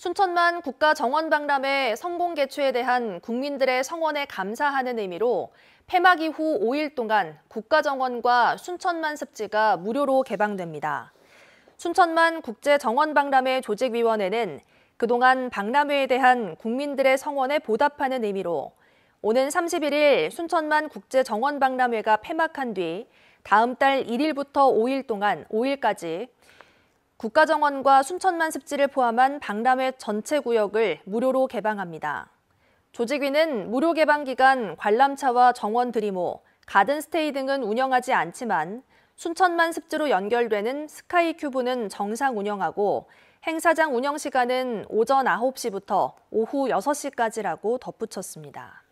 순천만 국가정원박람회 성공 개최에 대한 국민들의 성원에 감사하는 의미로 폐막 이후 5일 동안 국가정원과 순천만 습지가 무료로 개방됩니다. 순천만 국제정원박람회 조직위원회는 그동안 박람회에 대한 국민들의 성원에 보답하는 의미로 오는 31일 순천만 국제정원박람회가 폐막한 뒤 다음 달 1일부터 5일 동안 5일까지 국가정원과 순천만 습지를 포함한 박람회 전체 구역을 무료로 개방합니다. 조직위는 무료 개방 기간 관람차와 정원 드리모, 가든스테이 등은 운영하지 않지만 순천만 습지로 연결되는 스카이큐브는 정상 운영하고 행사장 운영 시간은 오전 9시부터 오후 6시까지라고 덧붙였습니다.